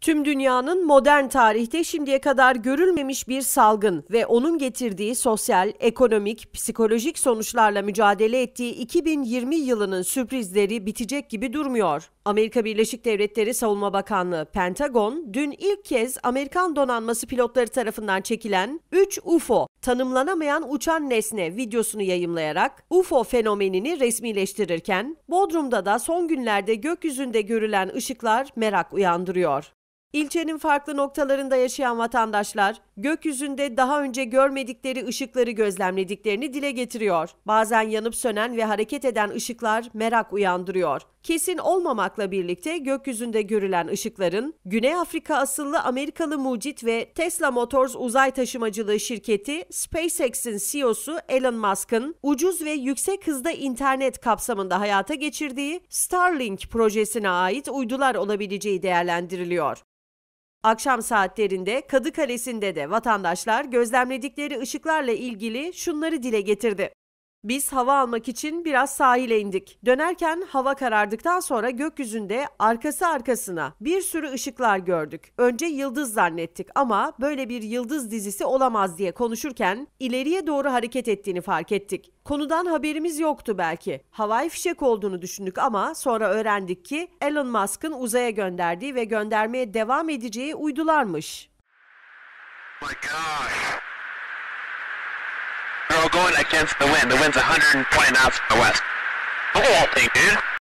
Tüm dünyanın modern tarihte şimdiye kadar görülmemiş bir salgın ve onun getirdiği sosyal, ekonomik, psikolojik sonuçlarla mücadele ettiği 2020 yılının sürprizleri bitecek gibi durmuyor. Amerika Birleşik Devletleri Savunma Bakanlığı Pentagon dün ilk kez Amerikan donanması pilotları tarafından çekilen 3 UFO tanımlanamayan uçan nesne videosunu yayımlayarak UFO fenomenini resmileştirirken Bodrum'da da son günlerde gökyüzünde görülen ışıklar merak uyandırıyor. İlçenin farklı noktalarında yaşayan vatandaşlar gökyüzünde daha önce görmedikleri ışıkları gözlemlediklerini dile getiriyor. Bazen yanıp sönen ve hareket eden ışıklar merak uyandırıyor. Kesin olmamakla birlikte gökyüzünde görülen ışıkların Güney Afrika asıllı Amerikalı mucit ve Tesla Motors uzay taşımacılığı şirketi SpaceX'in CEO'su Elon Musk'ın ucuz ve yüksek hızda internet kapsamında hayata geçirdiği Starlink projesine ait uydular olabileceği değerlendiriliyor. Akşam saatlerinde Kadı Kalesi'nde de vatandaşlar gözlemledikleri ışıklarla ilgili şunları dile getirdi. Biz hava almak için biraz sahile indik. Dönerken hava karardıktan sonra gökyüzünde arkası arkasına bir sürü ışıklar gördük. Önce yıldız zannettik ama böyle bir yıldız dizisi olamaz diye konuşurken ileriye doğru hareket ettiğini fark ettik. Konudan haberimiz yoktu belki. Havai fişek olduğunu düşündük ama sonra öğrendik ki Elon Musk'ın uzaya gönderdiği ve göndermeye devam edeceği uydularmış. Oh my gosh. going against the wind. The wind's 120 knots from the west. Look at thing, dude.